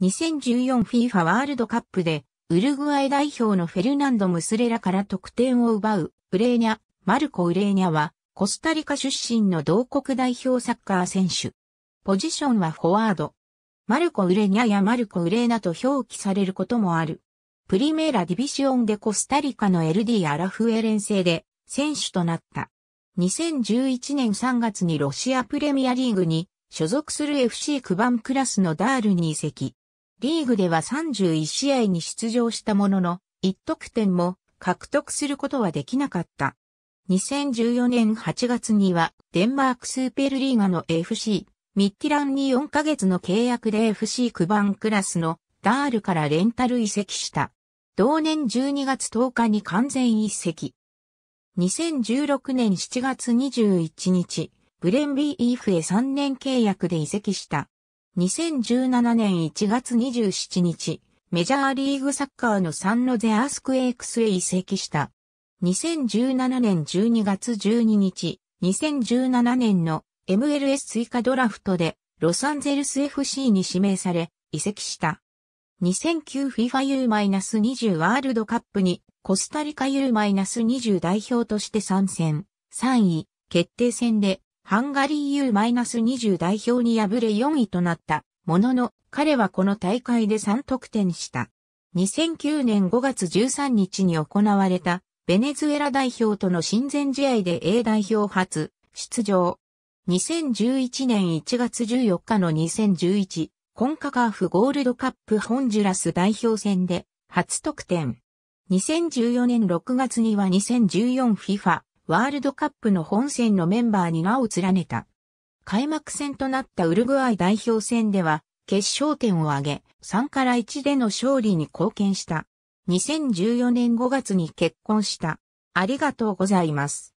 2014FIFA ワールドカップで、ウルグアイ代表のフェルナンド・ムスレラから得点を奪う、ウレーニャ、マルコ・ウレーニャは、コスタリカ出身の同国代表サッカー選手。ポジションはフォワード。マルコ・ウレニャやマルコ・ウレーナと表記されることもある。プリメーラ・ディビシオンでコスタリカの LD アラフエレン制で選手となった。2011年3月にロシアプレミアリーグに所属する FC クバンクラスのダールに移籍。リーグでは31試合に出場したものの、1得点も獲得することはできなかった。2014年8月には、デンマークスーペルリーガの FC、ミッティランに4ヶ月の契約で FC バ番クラスのダールからレンタル移籍した。同年12月10日に完全移籍。2016年7月21日、ブレンビーイーフへ3年契約で移籍した。2017年1月27日、メジャーリーグサッカーのサンノゼアスクエイクスへ移籍した。2017年12月12日、2017年の MLS 追加ドラフトでロサンゼルス FC に指名され移籍した。2009 FIFA U-20 ワールドカップにコスタリカ U-20 代表として参戦、3位決定戦でハンガリー U-20 代表に敗れ4位となったものの、彼はこの大会で3得点した。2009年5月13日に行われたベネズエラ代表との親善試合で A 代表初出場。2011年1月14日の2011コンカカーフゴールドカップホンジュラス代表戦で初得点。2014年6月には 2014FIFA ワールドカップの本戦のメンバーに名を連ねた。開幕戦となったウルグアイ代表戦では、決勝点を挙げ、3から1での勝利に貢献した。2014年5月に結婚した。ありがとうございます。